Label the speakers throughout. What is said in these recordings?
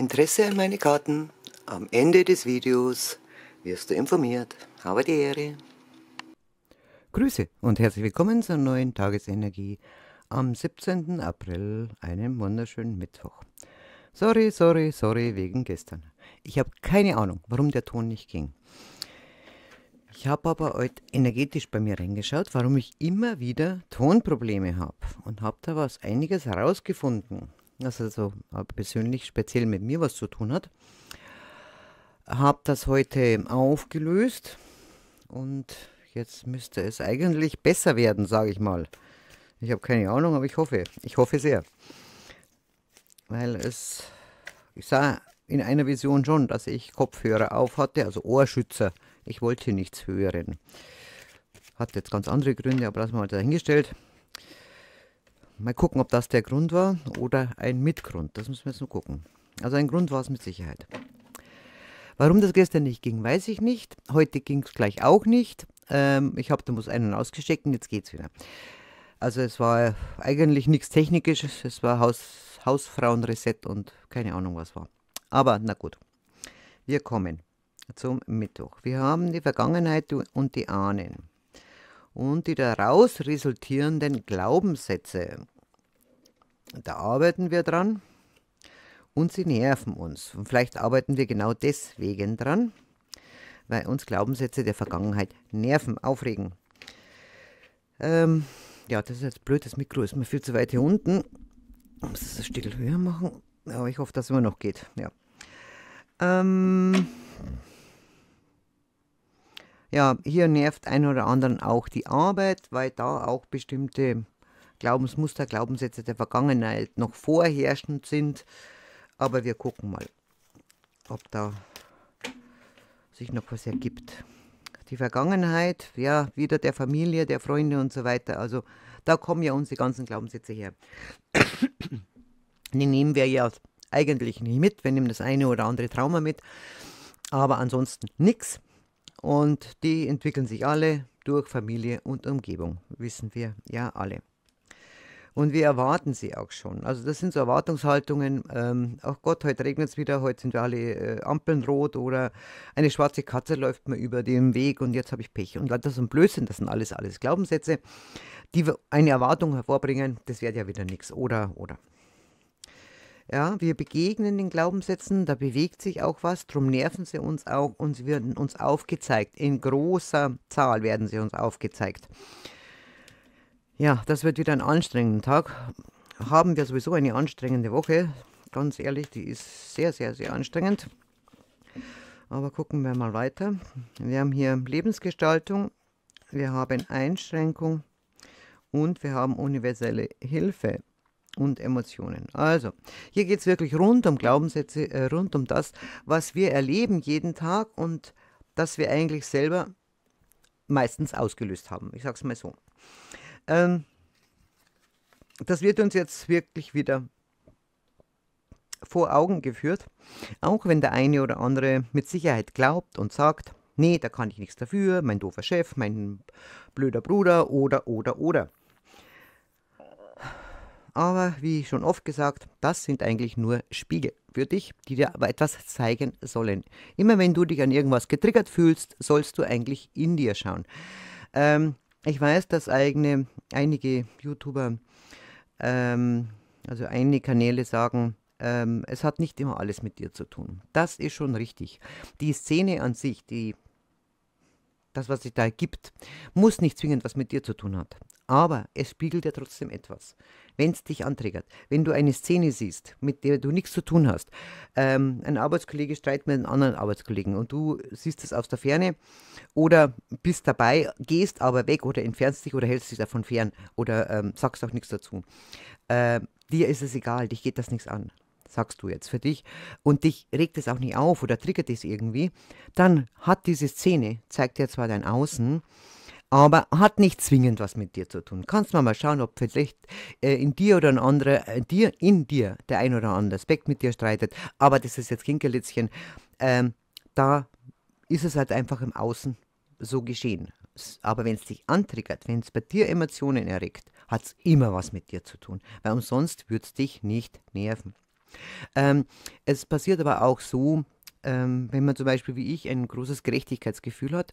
Speaker 1: Interesse an meine Karten. Am Ende des Videos wirst du informiert. Habe die Ehre. Grüße und herzlich willkommen zur neuen Tagesenergie am 17. April, einem wunderschönen Mittwoch. Sorry, sorry, sorry wegen gestern. Ich habe keine Ahnung, warum der Ton nicht ging. Ich habe aber heute energetisch bei mir reingeschaut, warum ich immer wieder Tonprobleme habe und habe da was einiges herausgefunden das also äh, persönlich speziell mit mir was zu tun hat. Habe das heute aufgelöst und jetzt müsste es eigentlich besser werden, sage ich mal. Ich habe keine Ahnung, aber ich hoffe. Ich hoffe sehr. Weil es, ich sah in einer Vision schon, dass ich Kopfhörer auf hatte, also Ohrschützer. Ich wollte nichts hören. Hat jetzt ganz andere Gründe, aber das mal dahingestellt. Mal gucken, ob das der Grund war oder ein Mitgrund. Das müssen wir jetzt nur gucken. Also ein Grund war es mit Sicherheit. Warum das gestern nicht ging, weiß ich nicht. Heute ging es gleich auch nicht. Ähm, ich habe da muss einen ausgesteckt und jetzt es wieder. Also es war eigentlich nichts Technisches, es war Haus, Hausfrauenreset und keine Ahnung was war. Aber na gut, wir kommen zum Mittwoch. Wir haben die Vergangenheit und die Ahnen und die daraus resultierenden Glaubenssätze. Da arbeiten wir dran und sie nerven uns. Und vielleicht arbeiten wir genau deswegen dran, weil uns Glaubenssätze der Vergangenheit nerven, aufregen. Ähm, ja, das ist jetzt blöd, das Mikro ist mir viel zu weit hier unten. Ich muss es ein Stück höher machen, aber ich hoffe, dass es immer noch geht. Ja. Ähm, ja, hier nervt ein oder anderen auch die Arbeit, weil da auch bestimmte Glaubensmuster, Glaubenssätze der Vergangenheit noch vorherrschend sind. Aber wir gucken mal, ob da sich noch was ergibt. Die Vergangenheit, ja, wieder der Familie, der Freunde und so weiter. Also da kommen ja unsere ganzen Glaubenssätze her. Die nehmen wir ja eigentlich nicht mit. Wir nehmen das eine oder andere Trauma mit. Aber ansonsten nichts. Und die entwickeln sich alle durch Familie und Umgebung, wissen wir ja alle. Und wir erwarten sie auch schon. Also das sind so Erwartungshaltungen, ähm, ach Gott, heute regnet es wieder, heute sind wir alle äh, Ampeln rot oder eine schwarze Katze läuft mir über den Weg und jetzt habe ich Pech. Und das und Blödsinn, das sind alles, alles Glaubenssätze, die eine Erwartung hervorbringen, das wäre ja wieder nichts. Oder, oder. Ja, wir begegnen den Glaubenssätzen, da bewegt sich auch was, darum nerven sie uns auch und sie werden uns aufgezeigt. In großer Zahl werden sie uns aufgezeigt. Ja, das wird wieder ein anstrengender Tag. Haben wir sowieso eine anstrengende Woche. Ganz ehrlich, die ist sehr, sehr, sehr anstrengend. Aber gucken wir mal weiter. Wir haben hier Lebensgestaltung, wir haben Einschränkung und wir haben universelle Hilfe und Emotionen. Also, hier geht es wirklich rund um Glaubenssätze, äh, rund um das, was wir erleben jeden Tag und das wir eigentlich selber meistens ausgelöst haben. Ich sage es mal so. Ähm, das wird uns jetzt wirklich wieder vor Augen geführt, auch wenn der eine oder andere mit Sicherheit glaubt und sagt, nee, da kann ich nichts dafür, mein doofer Chef, mein blöder Bruder oder oder oder. Aber wie schon oft gesagt, das sind eigentlich nur Spiegel für dich, die dir aber etwas zeigen sollen. Immer wenn du dich an irgendwas getriggert fühlst, sollst du eigentlich in dir schauen. Ähm, ich weiß, dass eigene, einige YouTuber, ähm, also einige Kanäle sagen, ähm, es hat nicht immer alles mit dir zu tun. Das ist schon richtig. Die Szene an sich, die das, was sich da ergibt, muss nicht zwingend was mit dir zu tun haben. Aber es spiegelt ja trotzdem etwas. Wenn es dich anträgert, wenn du eine Szene siehst, mit der du nichts zu tun hast, ähm, ein Arbeitskollege streitet mit einem anderen Arbeitskollegen und du siehst es aus der Ferne oder bist dabei, gehst aber weg oder entfernst dich oder hältst dich davon fern oder ähm, sagst auch nichts dazu. Ähm, dir ist es egal, dich geht das nichts an sagst du jetzt für dich, und dich regt es auch nicht auf oder triggert es irgendwie, dann hat diese Szene, zeigt dir zwar dein Außen, aber hat nicht zwingend was mit dir zu tun. Kannst mal mal schauen, ob vielleicht äh, in dir oder ein anderer, äh, dir, in dir der ein oder andere Aspekt mit dir streitet. Aber das ist jetzt Kinkerlitzchen. Ähm, da ist es halt einfach im Außen so geschehen. Aber wenn es dich antriggert, wenn es bei dir Emotionen erregt, hat es immer was mit dir zu tun. Weil umsonst würde es dich nicht nerven. Ähm, es passiert aber auch so, ähm, wenn man zum Beispiel wie ich ein großes Gerechtigkeitsgefühl hat,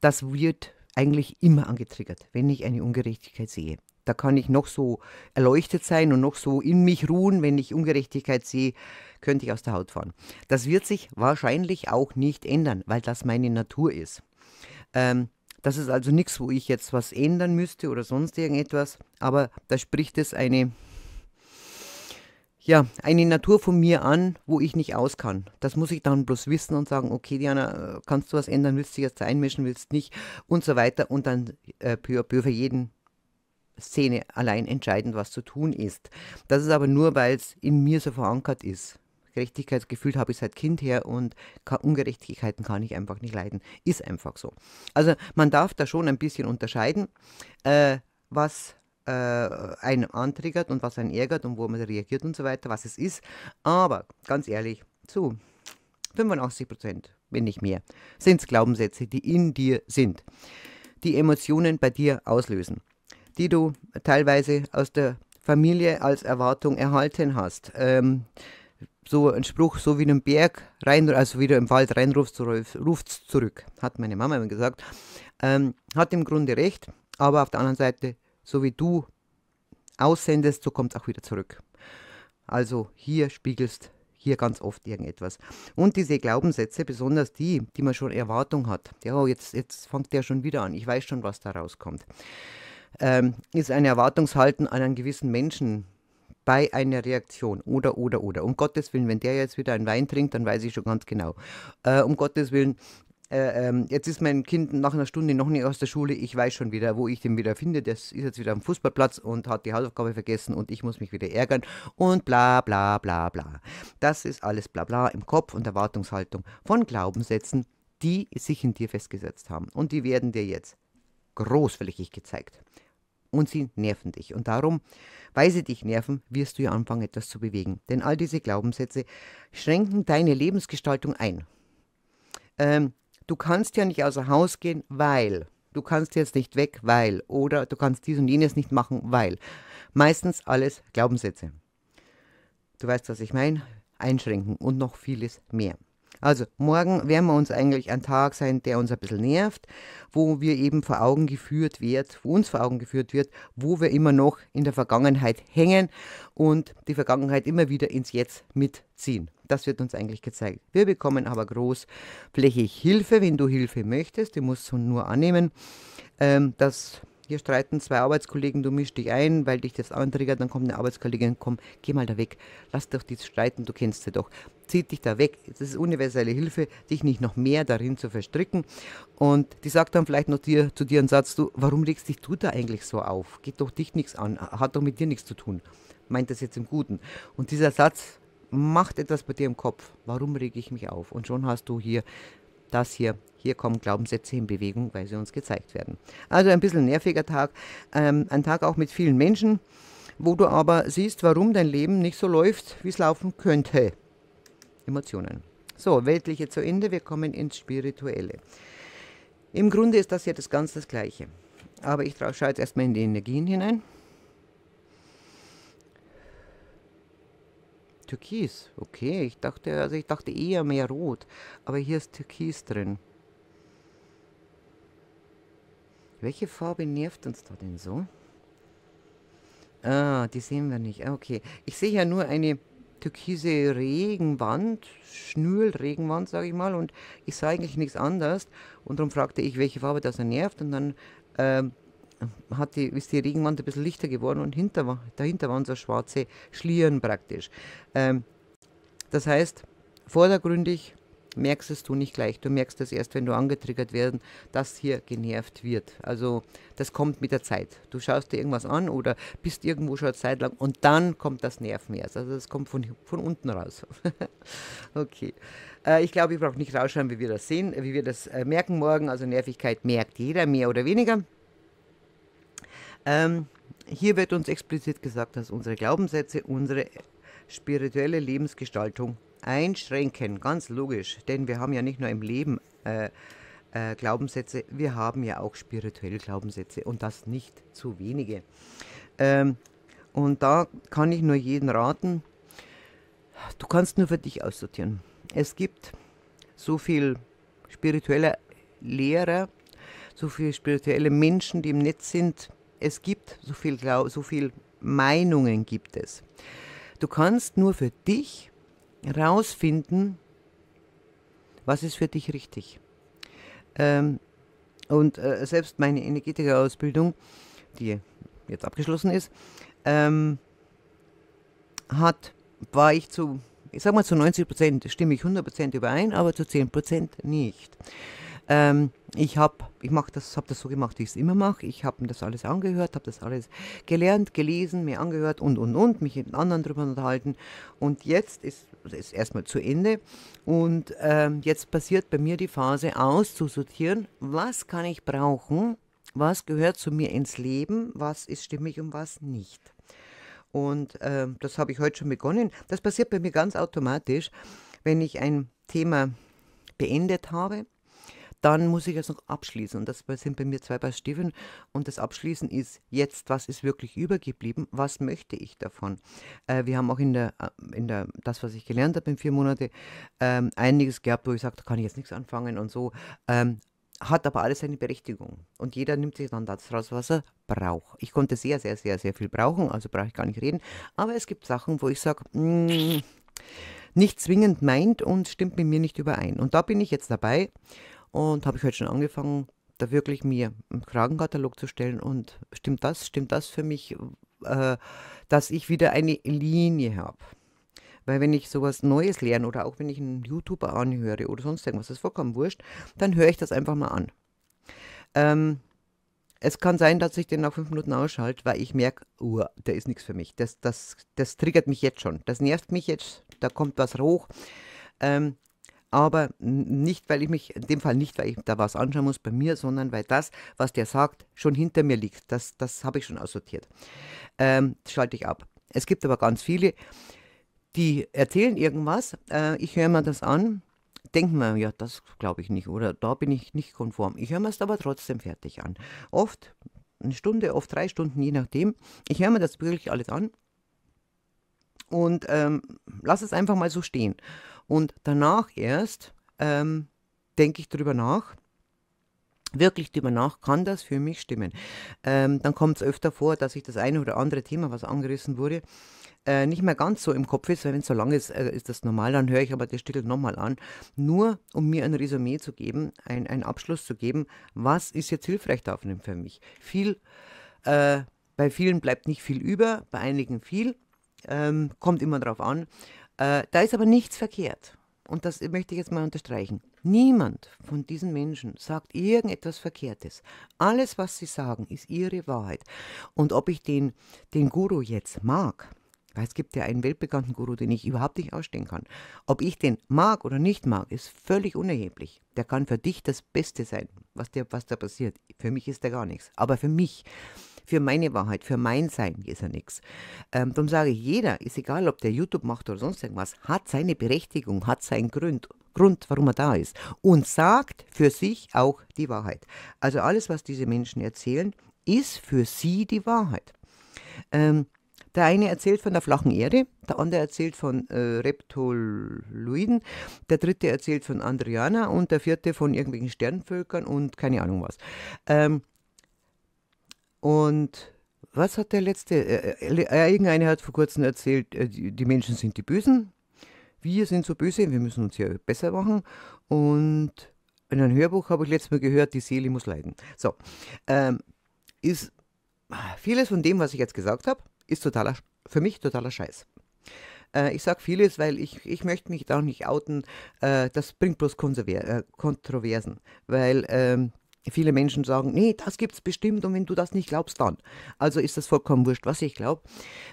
Speaker 1: das wird eigentlich immer angetriggert, wenn ich eine Ungerechtigkeit sehe. Da kann ich noch so erleuchtet sein und noch so in mich ruhen. Wenn ich Ungerechtigkeit sehe, könnte ich aus der Haut fahren. Das wird sich wahrscheinlich auch nicht ändern, weil das meine Natur ist. Ähm, das ist also nichts, wo ich jetzt was ändern müsste oder sonst irgendetwas, aber da spricht es eine ja, eine Natur von mir an, wo ich nicht aus kann. Das muss ich dann bloß wissen und sagen, okay, Diana, äh, kannst du was ändern, willst du dich jetzt einmischen, willst du nicht und so weiter und dann äh, peu à peu für jeden Szene allein entscheidend, was zu tun ist. Das ist aber nur, weil es in mir so verankert ist. Gerechtigkeitsgefühl habe ich seit Kind her und Ungerechtigkeiten kann ich einfach nicht leiden. Ist einfach so. Also man darf da schon ein bisschen unterscheiden, äh, was äh, einen antriggert und was einen ärgert und wo man reagiert und so weiter, was es ist. Aber ganz ehrlich, zu 85 Prozent, wenn nicht mehr, sind es Glaubenssätze, die in dir sind, die Emotionen bei dir auslösen, die du teilweise aus der Familie als Erwartung erhalten hast. Ähm, so ein Spruch, so wie in einem Berg rein, also du im Wald reinrufst, ruft es zurück, hat meine Mama immer gesagt. Ähm, hat im Grunde recht, aber auf der anderen Seite so wie du aussendest, so kommt es auch wieder zurück. Also hier spiegelst hier ganz oft irgendetwas. Und diese Glaubenssätze, besonders die, die man schon Erwartung hat, ja, jetzt, jetzt fängt der schon wieder an, ich weiß schon, was da rauskommt, ähm, ist ein Erwartungshalten an einen gewissen Menschen bei einer Reaktion oder, oder, oder. Um Gottes Willen, wenn der jetzt wieder einen Wein trinkt, dann weiß ich schon ganz genau. Äh, um Gottes Willen, äh, ähm, jetzt ist mein Kind nach einer Stunde noch nicht aus der Schule, ich weiß schon wieder, wo ich den wieder finde, das ist jetzt wieder am Fußballplatz und hat die Hausaufgabe vergessen und ich muss mich wieder ärgern und bla bla bla bla. Das ist alles bla bla im Kopf und Erwartungshaltung von Glaubenssätzen, die sich in dir festgesetzt haben und die werden dir jetzt großflächig gezeigt und sie nerven dich. Und darum, weil sie dich nerven, wirst du ja anfangen, etwas zu bewegen. Denn all diese Glaubenssätze schränken deine Lebensgestaltung ein. Ähm, du kannst ja nicht außer Haus gehen, weil. Du kannst jetzt nicht weg, weil. Oder du kannst dies und jenes nicht machen, weil. Meistens alles Glaubenssätze. Du weißt, was ich meine? Einschränken und noch vieles mehr. Also morgen werden wir uns eigentlich ein Tag sein, der uns ein bisschen nervt, wo wir eben vor Augen geführt wird, wo uns vor Augen geführt wird, wo wir immer noch in der Vergangenheit hängen und die Vergangenheit immer wieder ins Jetzt mitziehen. Das wird uns eigentlich gezeigt. Wir bekommen aber großflächig Hilfe, wenn du Hilfe möchtest. Du musst es nur annehmen. Ähm, das hier streiten zwei Arbeitskollegen, du mischst dich ein, weil dich das antriggert, dann kommt eine Arbeitskollegin, komm, geh mal da weg, lass doch die streiten, du kennst sie doch. Zieh dich da weg. Das ist universelle Hilfe, dich nicht noch mehr darin zu verstricken. Und die sagt dann vielleicht noch dir, zu dir einen Satz, du, warum regst dich du da eigentlich so auf? Geht doch dich nichts an, hat doch mit dir nichts zu tun. Meint das jetzt im Guten. Und dieser Satz macht etwas bei dir im Kopf. Warum reg ich mich auf? Und schon hast du hier das hier. Hier kommen Glaubenssätze in Bewegung, weil sie uns gezeigt werden. Also ein bisschen nerviger Tag, ähm, ein Tag auch mit vielen Menschen, wo du aber siehst, warum dein Leben nicht so läuft, wie es laufen könnte. Emotionen. So, weltliche zu Ende, wir kommen ins Spirituelle. Im Grunde ist das ja das ganz das Gleiche. Aber ich schaue jetzt erstmal in die Energien hinein. Türkis. Okay, ich dachte, also ich dachte eher mehr Rot. Aber hier ist Türkis drin. Welche Farbe nervt uns da denn so? Ah, die sehen wir nicht. Ah, okay. Ich sehe ja nur eine türkise Regenwand, schnürl sage ich mal. Und ich sah eigentlich nichts anderes. Und darum fragte ich, welche Farbe das nervt. Und dann ähm, hat die, ist die Regenwand ein bisschen lichter geworden und hinter, dahinter waren so schwarze Schlieren praktisch. Ähm, das heißt, vordergründig merkst es du nicht gleich. Du merkst es erst, wenn du angetriggert werden, dass hier genervt wird. Also das kommt mit der Zeit. Du schaust dir irgendwas an oder bist irgendwo schon eine Zeit lang und dann kommt das Nerven erst. Also das kommt von, von unten raus. okay. Äh, ich glaube, ich brauche nicht rausschauen, wie wir das sehen, wie wir das äh, merken morgen. Also Nervigkeit merkt jeder mehr oder weniger. Ähm, hier wird uns explizit gesagt, dass unsere Glaubenssätze unsere spirituelle Lebensgestaltung einschränken. Ganz logisch, denn wir haben ja nicht nur im Leben äh, äh, Glaubenssätze, wir haben ja auch spirituelle Glaubenssätze und das nicht zu wenige. Ähm, und da kann ich nur jeden raten, du kannst nur für dich aussortieren. Es gibt so viel spirituelle Lehrer, so viele spirituelle Menschen, die im Netz sind, es gibt, so viel, so viel Meinungen gibt es. Du kannst nur für dich rausfinden, was ist für dich richtig. Ähm, und äh, selbst meine Energetikerausbildung, die jetzt abgeschlossen ist, ähm, hat, war ich zu, ich sag mal zu 90 Prozent stimme ich 100 Prozent überein, aber zu 10 Prozent nicht. Ähm, ich habe ich mach das, hab das so gemacht, wie ich es immer mache. Ich habe mir das alles angehört, habe das alles gelernt, gelesen, mir angehört und, und, und, mich mit anderen drüber unterhalten. Und jetzt ist es erstmal zu Ende. Und ähm, jetzt passiert bei mir die Phase auszusortieren, was kann ich brauchen, was gehört zu mir ins Leben, was ist stimmig und was nicht. Und äh, das habe ich heute schon begonnen. Das passiert bei mir ganz automatisch, wenn ich ein Thema beendet habe dann muss ich jetzt noch abschließen. Und das sind bei mir zwei bei Perspektiven. Und das Abschließen ist jetzt, was ist wirklich übergeblieben? Was möchte ich davon? Äh, wir haben auch in der, äh, in der, das, was ich gelernt habe in vier Monaten, ähm, einiges gehabt, wo ich sage, da kann ich jetzt nichts anfangen und so. Ähm, hat aber alles seine Berechtigung. Und jeder nimmt sich dann das raus, was er braucht. Ich konnte sehr, sehr, sehr, sehr viel brauchen, also brauche ich gar nicht reden. Aber es gibt Sachen, wo ich sage, mm, nicht zwingend meint und stimmt mit mir nicht überein. Und da bin ich jetzt dabei, und habe ich heute halt schon angefangen, da wirklich mir einen Fragenkatalog zu stellen und stimmt das, stimmt das für mich, äh, dass ich wieder eine Linie habe. Weil wenn ich sowas Neues lerne oder auch wenn ich einen YouTuber anhöre oder sonst irgendwas, das ist vollkommen wurscht, dann höre ich das einfach mal an. Ähm, es kann sein, dass ich den nach fünf Minuten ausschalte, weil ich merke, oh, der ist nichts für mich. Das, das, das triggert mich jetzt schon. Das nervt mich jetzt, da kommt was hoch. Ähm, aber nicht, weil ich mich, in dem Fall nicht, weil ich da was anschauen muss bei mir, sondern weil das, was der sagt, schon hinter mir liegt. Das, das habe ich schon aussortiert. Ähm, schalte ich ab. Es gibt aber ganz viele, die erzählen irgendwas, äh, ich höre mir das an, denke mir, ja, das glaube ich nicht oder da bin ich nicht konform. Ich höre mir es aber trotzdem fertig an. Oft eine Stunde, oft drei Stunden, je nachdem. Ich höre mir das wirklich alles an und ähm, lass es einfach mal so stehen. Und danach erst ähm, denke ich darüber nach, wirklich darüber nach, kann das für mich stimmen. Ähm, dann kommt es öfter vor, dass ich das eine oder andere Thema, was angerissen wurde, äh, nicht mehr ganz so im Kopf ist, weil wenn es so lang ist, äh, ist das normal, dann höre ich aber die Stille nochmal an, nur um mir ein Resümee zu geben, ein, einen Abschluss zu geben, was ist jetzt hilfreich davon für mich. Viel, äh, bei vielen bleibt nicht viel über, bei einigen viel, ähm, kommt immer darauf an äh, da ist aber nichts verkehrt. Und das möchte ich jetzt mal unterstreichen. Niemand von diesen Menschen sagt irgendetwas Verkehrtes. Alles, was sie sagen, ist ihre Wahrheit. Und ob ich den, den Guru jetzt mag, weil es gibt ja einen weltbekannten Guru, den ich überhaupt nicht ausstehen kann. Ob ich den mag oder nicht mag, ist völlig unerheblich. Der kann für dich das Beste sein, was, dir, was da passiert. Für mich ist der gar nichts. Aber für mich für meine Wahrheit, für mein Sein ist er nichts. Ähm, darum sage ich, jeder, ist egal, ob der YouTube macht oder sonst irgendwas, hat seine Berechtigung, hat seinen Grund, Grund, warum er da ist und sagt für sich auch die Wahrheit. Also alles, was diese Menschen erzählen, ist für sie die Wahrheit. Ähm, der eine erzählt von der flachen Erde, der andere erzählt von äh, Reptoloiden, der dritte erzählt von Andriana und der vierte von irgendwelchen Sternvölkern und keine Ahnung was. Ähm, und was hat der letzte? Äh, äh, äh irgendeiner hat vor kurzem erzählt, äh, die Menschen sind die Bösen. Wir sind so böse, wir müssen uns ja besser machen. Und in einem Hörbuch habe ich letztes Mal gehört, die Seele muss leiden. So, ähm, ist vieles von dem, was ich jetzt gesagt habe, ist totaler, für mich totaler Scheiß. Äh, ich sage vieles, weil ich, ich möchte mich da nicht outen. Äh, das bringt bloß Konserver äh, Kontroversen, weil ähm, Viele Menschen sagen, nee, das gibt es bestimmt und wenn du das nicht glaubst, dann. Also ist das vollkommen wurscht, was ich glaube.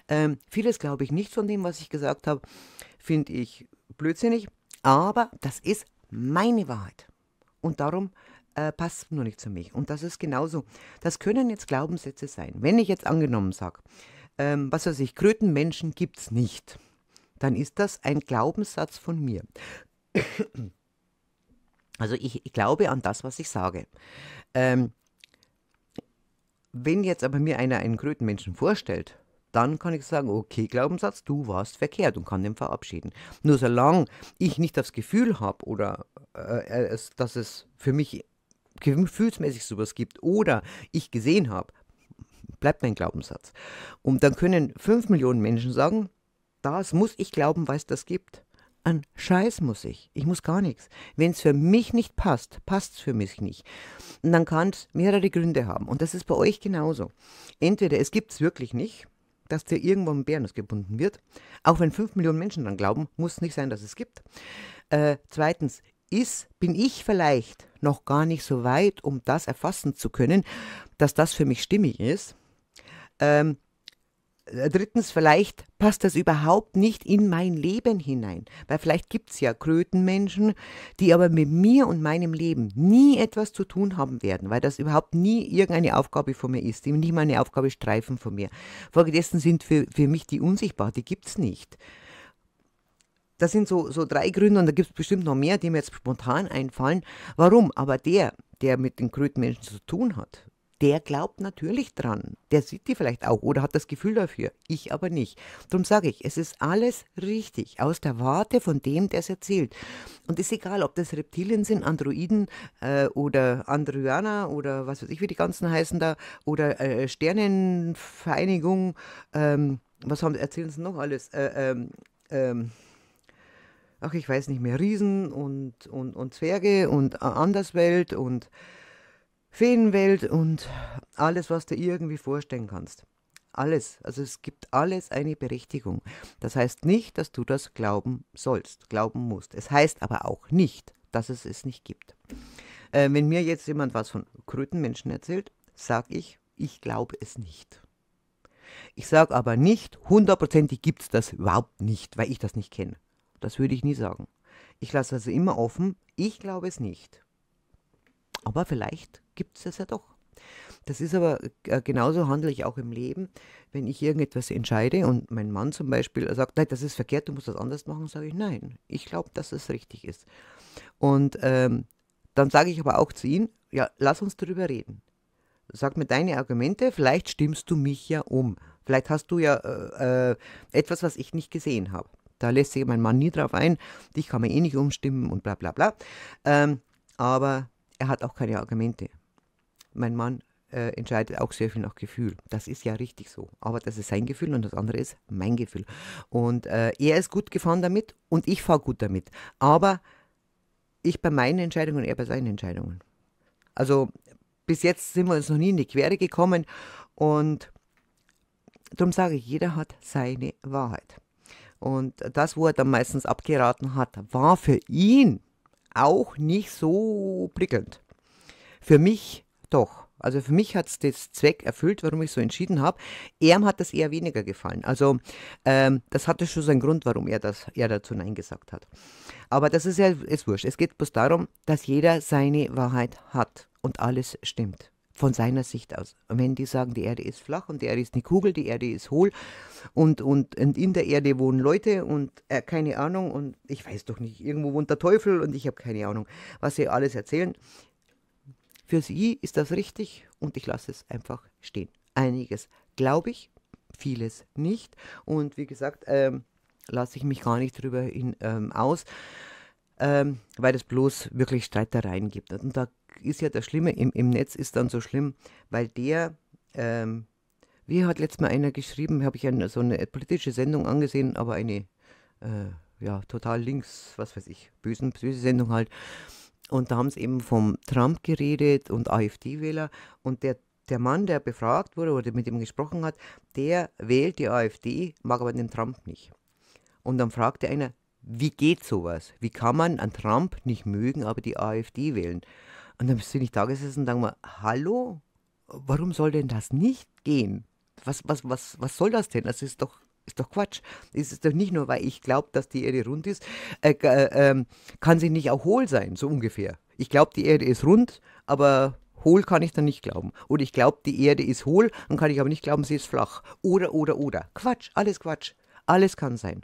Speaker 1: Ähm, vieles glaube ich nicht von dem, was ich gesagt habe, finde ich blödsinnig, aber das ist meine Wahrheit. Und darum äh, passt nur nicht zu mich. Und das ist genauso. Das können jetzt Glaubenssätze sein. Wenn ich jetzt angenommen sage, ähm, was weiß ich, Krötenmenschen gibt es nicht, dann ist das ein Glaubenssatz von mir. Also ich, ich glaube an das, was ich sage. Ähm, wenn jetzt aber mir einer einen Krötenmenschen vorstellt, dann kann ich sagen, okay, Glaubenssatz, du warst verkehrt und kann den verabschieden. Nur solange ich nicht das Gefühl habe oder äh, äh, es, dass es für mich gefühlsmäßig sowas gibt oder ich gesehen habe, bleibt mein Glaubenssatz. Und dann können fünf Millionen Menschen sagen, das muss ich glauben, weil es das gibt. An Scheiß muss ich. Ich muss gar nichts. Wenn es für mich nicht passt, passt es für mich nicht. Und dann kann es mehrere Gründe haben. Und das ist bei euch genauso. Entweder es gibt es wirklich nicht, dass dir irgendwo ein Bärenus gebunden wird. Auch wenn 5 Millionen Menschen dran glauben, muss es nicht sein, dass es gibt. Äh, zweitens, ist, bin ich vielleicht noch gar nicht so weit, um das erfassen zu können, dass das für mich stimmig ist. Ähm, äh, drittens, vielleicht passt das überhaupt nicht in mein Leben hinein, weil vielleicht gibt es ja Krötenmenschen, die aber mit mir und meinem Leben nie etwas zu tun haben werden, weil das überhaupt nie irgendeine Aufgabe von mir ist, die nicht mal eine Aufgabe streifen von mir. Folgedessen sind für, für mich die unsichtbar, die gibt es nicht. Das sind so, so drei Gründe und da gibt es bestimmt noch mehr, die mir jetzt spontan einfallen. Warum? Aber der, der mit den Krötenmenschen zu tun hat, der glaubt natürlich dran. Der sieht die vielleicht auch oder hat das Gefühl dafür. Ich aber nicht. Darum sage ich, es ist alles richtig aus der Warte von dem, der es erzählt. Und ist egal, ob das Reptilien sind, Androiden äh, oder Androianer oder was weiß ich, wie die ganzen heißen da oder äh, Sternenvereinigung. Ähm, was haben, erzählen sie noch alles? Äh, ähm, ähm, ach, ich weiß nicht mehr, Riesen und, und, und Zwerge und Anderswelt und Feenwelt und alles, was du irgendwie vorstellen kannst. Alles. Also es gibt alles eine Berechtigung. Das heißt nicht, dass du das glauben sollst, glauben musst. Es heißt aber auch nicht, dass es es nicht gibt. Äh, wenn mir jetzt jemand was von Krötenmenschen erzählt, sage ich, ich glaube es nicht. Ich sage aber nicht, hundertprozentig gibt es das überhaupt nicht, weil ich das nicht kenne. Das würde ich nie sagen. Ich lasse also immer offen, ich glaube es nicht. Aber vielleicht gibt es das ja doch. Das ist aber äh, genauso handle ich auch im Leben. Wenn ich irgendetwas entscheide und mein Mann zum Beispiel sagt, nein, das ist verkehrt, du musst das anders machen, sage ich, nein, ich glaube, dass es das richtig ist. Und ähm, dann sage ich aber auch zu ihm, ja, lass uns darüber reden. Sag mir deine Argumente, vielleicht stimmst du mich ja um. Vielleicht hast du ja äh, äh etwas, was ich nicht gesehen habe. Da lässt sich mein Mann nie drauf ein, dich kann man eh nicht umstimmen und bla bla bla. Ähm, aber er hat auch keine Argumente mein Mann äh, entscheidet auch sehr viel nach Gefühl. Das ist ja richtig so. Aber das ist sein Gefühl und das andere ist mein Gefühl. Und äh, er ist gut gefahren damit und ich fahre gut damit. Aber ich bei meinen Entscheidungen und er bei seinen Entscheidungen. Also bis jetzt sind wir uns noch nie in die Quere gekommen und darum sage ich, jeder hat seine Wahrheit. Und das, wo er dann meistens abgeraten hat, war für ihn auch nicht so prickelnd. Für mich doch. Also für mich hat es das Zweck erfüllt, warum ich so entschieden habe. Ihm hat das eher weniger gefallen. Also ähm, das hatte schon seinen Grund, warum er, das, er dazu Nein gesagt hat. Aber das ist ja ist wurscht. Es geht bloß darum, dass jeder seine Wahrheit hat und alles stimmt. Von seiner Sicht aus. Und wenn die sagen, die Erde ist flach und die Erde ist eine Kugel, die Erde ist hohl und, und, und in der Erde wohnen Leute und äh, keine Ahnung und ich weiß doch nicht, irgendwo wohnt der Teufel und ich habe keine Ahnung, was sie alles erzählen. Für sie ist das richtig und ich lasse es einfach stehen. Einiges glaube ich, vieles nicht. Und wie gesagt, ähm, lasse ich mich gar nicht darüber hin, ähm, aus, ähm, weil es bloß wirklich Streitereien gibt. Und da ist ja das Schlimme im, im Netz ist dann so schlimm, weil der, ähm, wie hat letztes Mal einer geschrieben, habe ich eine, so eine politische Sendung angesehen, aber eine äh, ja total links, was weiß ich, bösen, böse Sendung halt. Und da haben sie eben vom Trump geredet und AfD-Wähler. Und der, der Mann, der befragt wurde oder mit ihm gesprochen hat, der wählt die AfD, mag aber den Trump nicht. Und dann fragte einer, wie geht sowas? Wie kann man einen Trump nicht mögen, aber die AfD wählen? Und dann bist du da gesessen und sagen wir, hallo, warum soll denn das nicht gehen? Was, was, was, was soll das denn? Das ist doch ist doch Quatsch. Ist es doch nicht nur, weil ich glaube, dass die Erde rund ist, äh, äh, ähm, kann sie nicht auch hohl sein, so ungefähr. Ich glaube, die Erde ist rund, aber hohl kann ich dann nicht glauben. Oder ich glaube, die Erde ist hohl, dann kann ich aber nicht glauben, sie ist flach. Oder, oder, oder. Quatsch, alles Quatsch. Alles kann sein.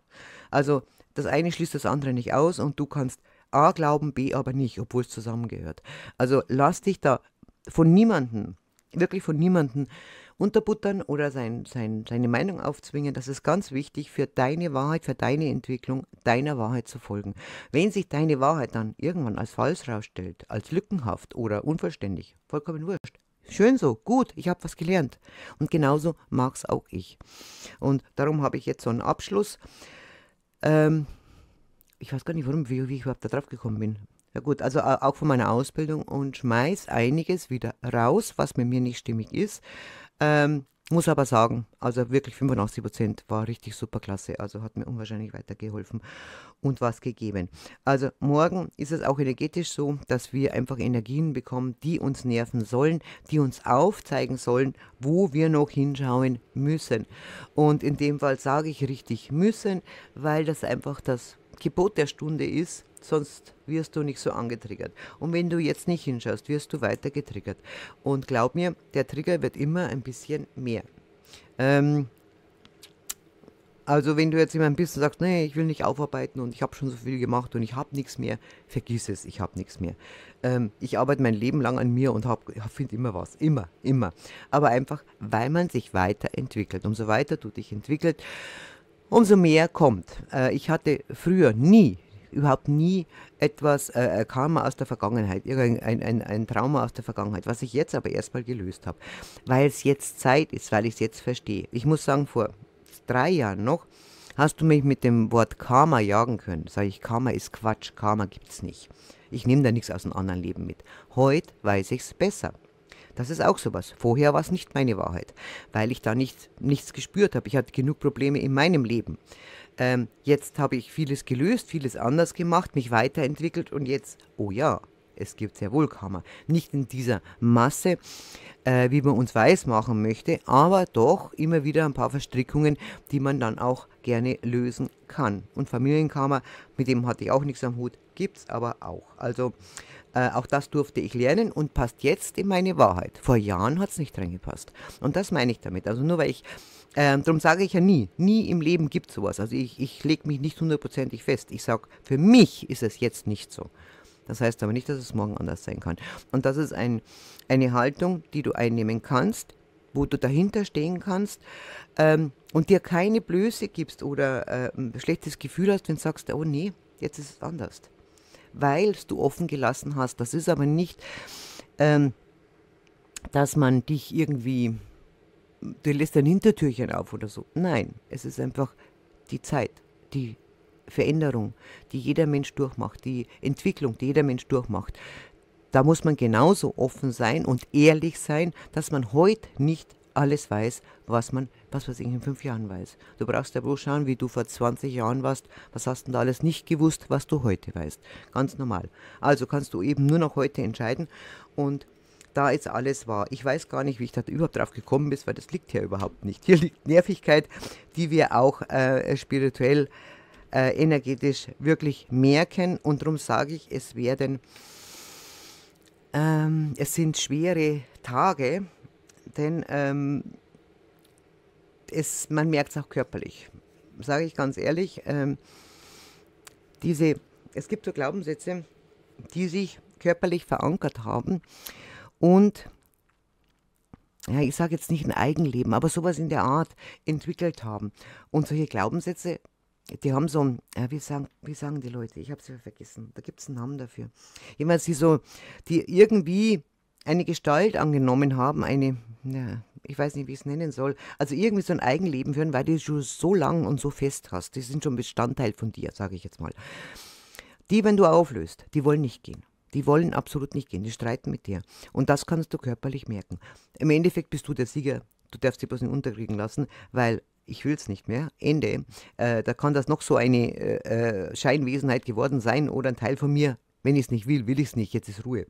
Speaker 1: Also das eine schließt das andere nicht aus und du kannst A glauben, B aber nicht, obwohl es zusammengehört. Also lass dich da von niemanden, wirklich von niemanden unterbuttern oder sein, sein, seine Meinung aufzwingen. Das ist ganz wichtig für deine Wahrheit, für deine Entwicklung, deiner Wahrheit zu folgen. Wenn sich deine Wahrheit dann irgendwann als falsch rausstellt, als lückenhaft oder unverständlich, vollkommen wurscht. Schön so, gut, ich habe was gelernt. Und genauso mag es auch ich. Und darum habe ich jetzt so einen Abschluss. Ähm, ich weiß gar nicht, warum, wie, wie ich überhaupt da drauf gekommen bin. Ja gut, also äh, auch von meiner Ausbildung und schmeiß einiges wieder raus, was mit mir nicht stimmig ist. Ähm, muss aber sagen, also wirklich 85 Prozent war richtig super klasse. Also hat mir unwahrscheinlich weitergeholfen und was gegeben. Also morgen ist es auch energetisch so, dass wir einfach Energien bekommen, die uns nerven sollen, die uns aufzeigen sollen, wo wir noch hinschauen müssen. Und in dem Fall sage ich richtig müssen, weil das einfach das Gebot der Stunde ist, sonst wirst du nicht so angetriggert. Und wenn du jetzt nicht hinschaust, wirst du weiter getriggert. Und glaub mir, der Trigger wird immer ein bisschen mehr. Ähm, also wenn du jetzt immer ein bisschen sagst, nee, ich will nicht aufarbeiten und ich habe schon so viel gemacht und ich habe nichts mehr, vergiss es, ich habe nichts mehr. Ähm, ich arbeite mein Leben lang an mir und finde immer was, immer, immer. Aber einfach, weil man sich weiterentwickelt. Umso weiter du dich entwickelst, umso mehr kommt. Äh, ich hatte früher nie überhaupt nie etwas, äh, äh, Karma aus der Vergangenheit, irgendein ein, ein Trauma aus der Vergangenheit, was ich jetzt aber erstmal gelöst habe, weil es jetzt Zeit ist, weil ich es jetzt verstehe. Ich muss sagen, vor drei Jahren noch, hast du mich mit dem Wort Karma jagen können. Sage ich, Karma ist Quatsch, Karma gibt es nicht. Ich nehme da nichts aus dem anderen Leben mit. Heute weiß ich es besser. Das ist auch sowas. Vorher war es nicht meine Wahrheit, weil ich da nicht, nichts gespürt habe. Ich hatte genug Probleme in meinem Leben ähm, jetzt habe ich vieles gelöst, vieles anders gemacht, mich weiterentwickelt und jetzt, oh ja, es gibt sehr wohl Karma. Nicht in dieser Masse, äh, wie man uns weiß machen möchte, aber doch immer wieder ein paar Verstrickungen, die man dann auch gerne lösen kann. Und Familienkarma, mit dem hatte ich auch nichts am Hut, gibt es aber auch. Also äh, auch das durfte ich lernen und passt jetzt in meine Wahrheit. Vor Jahren hat es nicht reingepasst. Und das meine ich damit. Also nur weil ich ähm, darum sage ich ja nie, nie im Leben gibt es sowas. Also ich, ich lege mich nicht hundertprozentig fest. Ich sage, für mich ist es jetzt nicht so. Das heißt aber nicht, dass es morgen anders sein kann. Und das ist ein, eine Haltung, die du einnehmen kannst, wo du dahinter stehen kannst ähm, und dir keine Blöße gibst oder äh, ein schlechtes Gefühl hast, wenn du sagst, oh nee, jetzt ist es anders. Weil du offen gelassen hast. Das ist aber nicht, ähm, dass man dich irgendwie du lässt ein Hintertürchen auf oder so. Nein, es ist einfach die Zeit, die Veränderung, die jeder Mensch durchmacht, die Entwicklung, die jeder Mensch durchmacht. Da muss man genauso offen sein und ehrlich sein, dass man heute nicht alles weiß, was man, was weiß ich, in fünf Jahren weiß. Du brauchst ja bloß schauen, wie du vor 20 Jahren warst, was hast du da alles nicht gewusst, was du heute weißt. Ganz normal. Also kannst du eben nur noch heute entscheiden und da ist alles wahr. Ich weiß gar nicht, wie ich da überhaupt drauf gekommen bin, weil das liegt hier überhaupt nicht. Hier liegt Nervigkeit, die wir auch äh, spirituell, äh, energetisch wirklich merken. Und darum sage ich, es werden, ähm, es sind schwere Tage, denn ähm, es, man merkt es auch körperlich. Sage ich ganz ehrlich, ähm, diese, es gibt so Glaubenssätze, die sich körperlich verankert haben und ja, ich sage jetzt nicht ein Eigenleben, aber sowas in der Art entwickelt haben. Und solche Glaubenssätze, die haben so ja, wie, sagen, wie sagen die Leute, ich habe sie vergessen, da gibt es einen Namen dafür. Jemand, die so, die irgendwie eine Gestalt angenommen haben, eine, ja, ich weiß nicht, wie ich es nennen soll, also irgendwie so ein Eigenleben führen, weil du schon so lang und so fest hast. Die sind schon Bestandteil von dir, sage ich jetzt mal. Die, wenn du auflöst, die wollen nicht gehen. Die wollen absolut nicht gehen, die streiten mit dir. Und das kannst du körperlich merken. Im Endeffekt bist du der Sieger. Du darfst dich bloß nicht unterkriegen lassen, weil ich will es nicht mehr, Ende. Äh, da kann das noch so eine äh, äh Scheinwesenheit geworden sein oder ein Teil von mir. Wenn ich es nicht will, will ich es nicht, jetzt ist Ruhe.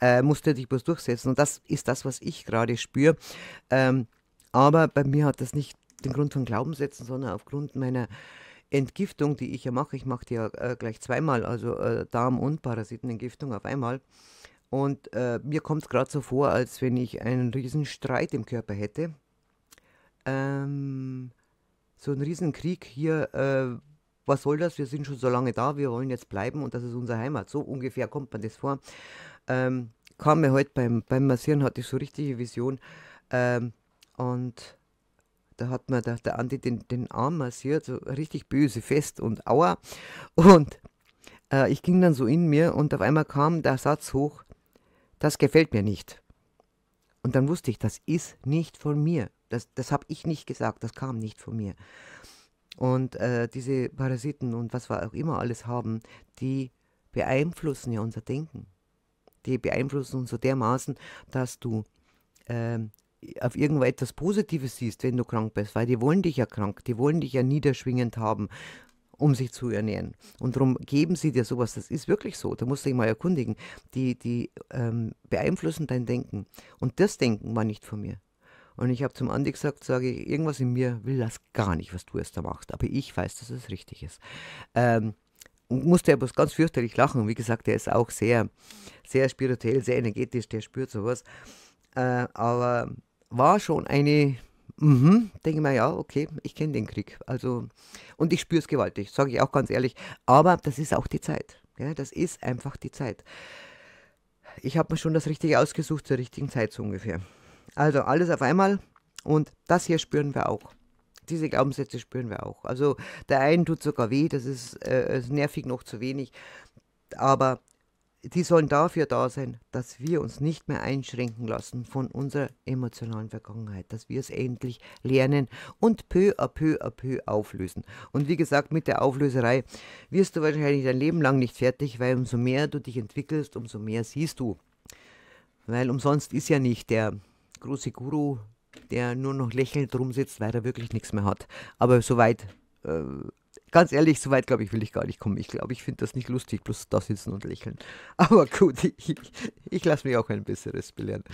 Speaker 1: Äh, musst du dich bloß durchsetzen. Und das ist das, was ich gerade spüre. Ähm, aber bei mir hat das nicht den Grund von Glaubenssätzen, sondern aufgrund meiner Entgiftung, die ich ja mache, ich mache die ja äh, gleich zweimal, also äh, Darm- und Parasitenentgiftung auf einmal. Und äh, mir kommt es gerade so vor, als wenn ich einen riesen Streit im Körper hätte. Ähm, so ein riesen Krieg hier, äh, was soll das, wir sind schon so lange da, wir wollen jetzt bleiben und das ist unsere Heimat. So ungefähr kommt man das vor. Ähm, kam mir heute halt beim, beim Massieren, hatte ich so richtige Vision. Ähm, und da hat mir der, der Andi den, den Arm massiert, so richtig böse, fest und aua. Und äh, ich ging dann so in mir und auf einmal kam der Satz hoch, das gefällt mir nicht. Und dann wusste ich, das ist nicht von mir. Das, das habe ich nicht gesagt, das kam nicht von mir. Und äh, diese Parasiten und was wir auch immer alles haben, die beeinflussen ja unser Denken. Die beeinflussen uns so dermaßen, dass du ähm, auf irgendetwas Positives siehst, wenn du krank bist, weil die wollen dich ja krank, die wollen dich ja niederschwingend haben, um sich zu ernähren. Und darum geben sie dir sowas, das ist wirklich so, da musst du dich mal erkundigen. Die, die ähm, beeinflussen dein Denken. Und das Denken war nicht von mir. Und ich habe zum Andi gesagt, sage ich, irgendwas in mir will das gar nicht, was du jetzt da machst. Aber ich weiß, dass es richtig ist. Ähm, musste aber ganz fürchterlich lachen. Wie gesagt, der ist auch sehr, sehr spirituell, sehr energetisch, der spürt sowas. Äh, aber war schon eine, mhm, denke mal, ja, okay, ich kenne den Krieg. Also, und ich spüre es gewaltig, sage ich auch ganz ehrlich. Aber das ist auch die Zeit. Ja, das ist einfach die Zeit. Ich habe mir schon das Richtige ausgesucht zur richtigen Zeit so ungefähr. Also alles auf einmal und das hier spüren wir auch diese Glaubenssätze spüren wir auch. Also der einen tut sogar weh, das ist, äh, ist nervig noch zu wenig. Aber die sollen dafür da sein, dass wir uns nicht mehr einschränken lassen von unserer emotionalen Vergangenheit, dass wir es endlich lernen und peu à peu à peu auflösen. Und wie gesagt, mit der Auflöserei wirst du wahrscheinlich dein Leben lang nicht fertig, weil umso mehr du dich entwickelst, umso mehr siehst du. Weil umsonst ist ja nicht der große Guru, der nur noch lächelnd rumsitzt, weil er wirklich nichts mehr hat. Aber soweit äh, ganz ehrlich, so weit glaube ich, will ich gar nicht kommen. Ich glaube, ich finde das nicht lustig, bloß da sitzen und lächeln. Aber gut, ich, ich lasse mich auch ein besseres belehren.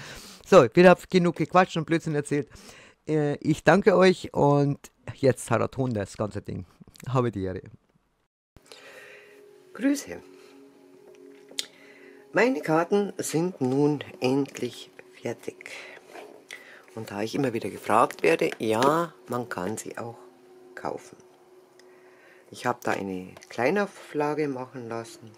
Speaker 1: So, wir haben genug gequatscht und Blödsinn erzählt. Äh, ich danke euch und jetzt Haraton das ganze Ding. Habe die Ehre. Grüße. Meine Karten sind nun endlich fertig. Und da ich immer wieder gefragt werde, ja, man kann sie auch kaufen. Ich habe da eine kleine Auflage machen lassen.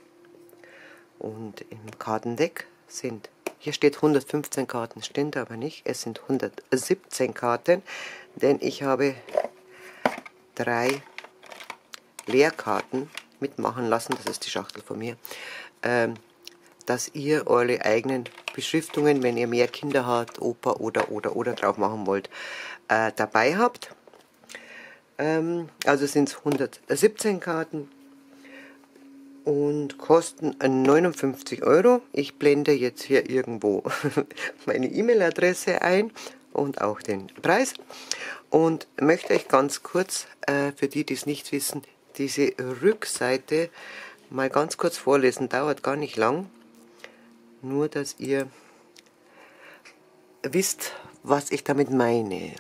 Speaker 1: Und im Kartendeck sind, hier steht 115 Karten, stimmt aber nicht. Es sind 117 Karten, denn ich habe drei Leerkarten mitmachen lassen. Das ist die Schachtel von mir. Ähm, dass ihr eure eigenen Beschriftungen, wenn ihr mehr Kinder habt, Opa oder oder oder drauf machen wollt, äh, dabei habt. Ähm, also sind es 117 Karten und kosten 59 äh, Euro. Ich blende jetzt hier irgendwo meine E-Mail-Adresse ein und auch den Preis und möchte euch ganz kurz, äh, für die, die es nicht wissen, diese Rückseite mal ganz kurz vorlesen. Dauert gar nicht lang, nur dass ihr wisst, was ich damit meine.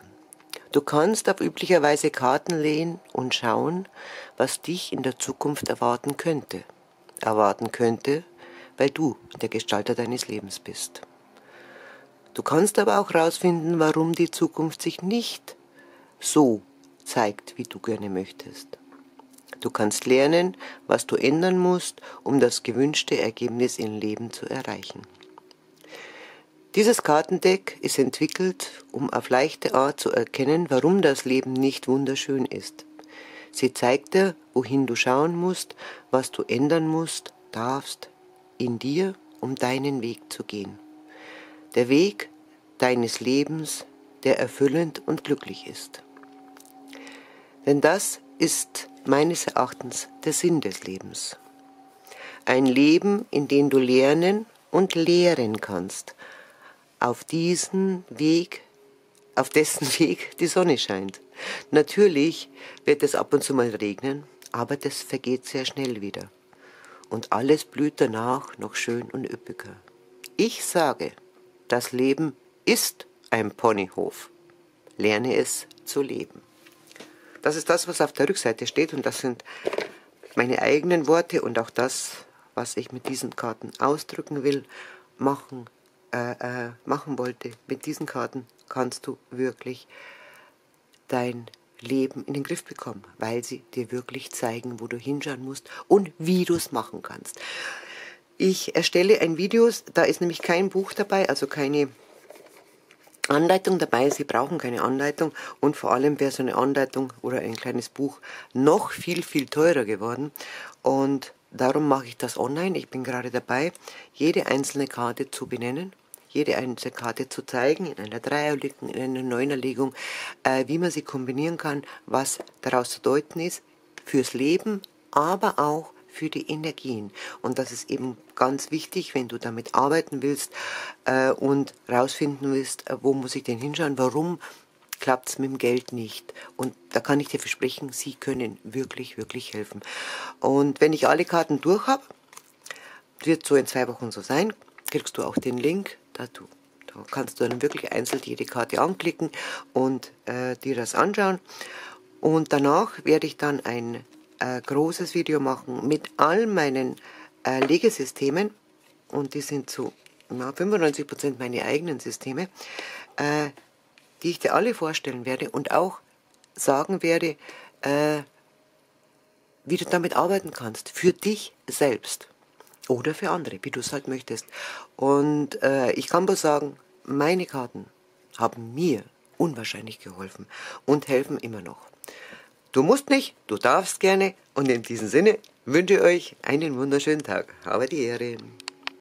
Speaker 1: Du kannst auf übliche Weise Karten lehnen und schauen, was dich in der Zukunft erwarten könnte. Erwarten könnte, weil du der Gestalter deines Lebens bist. Du kannst aber auch herausfinden, warum die Zukunft sich nicht so zeigt, wie du gerne möchtest. Du kannst lernen, was du ändern musst, um das gewünschte Ergebnis im Leben zu erreichen. Dieses Kartendeck ist entwickelt, um auf leichte Art zu erkennen, warum das Leben nicht wunderschön ist. Sie zeigt dir, wohin du schauen musst, was du ändern musst, darfst, in dir, um deinen Weg zu gehen. Der Weg deines Lebens, der erfüllend und glücklich ist. Denn das ist meines Erachtens der Sinn des Lebens. Ein Leben, in dem du lernen und lehren kannst, auf diesen Weg, auf dessen Weg die Sonne scheint. Natürlich wird es ab und zu mal regnen, aber das vergeht sehr schnell wieder. Und alles blüht danach noch schön und üppiger. Ich sage, das Leben ist ein Ponyhof. Lerne es zu leben. Das ist das, was auf der Rückseite steht und das sind meine eigenen Worte und auch das, was ich mit diesen Karten ausdrücken will, machen äh, äh, machen wollte. Mit diesen Karten kannst du wirklich dein Leben in den Griff bekommen, weil sie dir wirklich zeigen, wo du hinschauen musst und wie du es machen kannst. Ich erstelle ein Video, da ist nämlich kein Buch dabei, also keine Anleitung dabei. Sie brauchen keine Anleitung und vor allem wäre so eine Anleitung oder ein kleines Buch noch viel, viel teurer geworden. Und Darum mache ich das online. Ich bin gerade dabei, jede einzelne Karte zu benennen, jede einzelne Karte zu zeigen, in einer Dreierlegung, in einer Neunerlegung, äh, wie man sie kombinieren kann, was daraus zu deuten ist fürs Leben, aber auch für die Energien. Und das ist eben ganz wichtig, wenn du damit arbeiten willst äh, und rausfinden willst, wo muss ich denn hinschauen, warum klappt es mit dem Geld nicht. Und da kann ich dir versprechen, sie können wirklich, wirklich helfen. Und wenn ich alle Karten durch habe, wird so in zwei Wochen so sein, kriegst du auch den Link dazu. Da kannst du dann wirklich einzeln jede Karte anklicken und äh, dir das anschauen. Und danach werde ich dann ein äh, großes Video machen mit all meinen äh, Legesystemen. Und die sind zu so, na, 95% meine eigenen Systeme. Äh, die ich dir alle vorstellen werde und auch sagen werde, äh, wie du damit arbeiten kannst, für dich selbst oder für andere, wie du es halt möchtest. Und äh, ich kann nur sagen, meine Karten haben mir unwahrscheinlich geholfen und helfen immer noch. Du musst nicht, du darfst gerne und in diesem Sinne wünsche ich euch einen wunderschönen Tag. Habe die Ehre.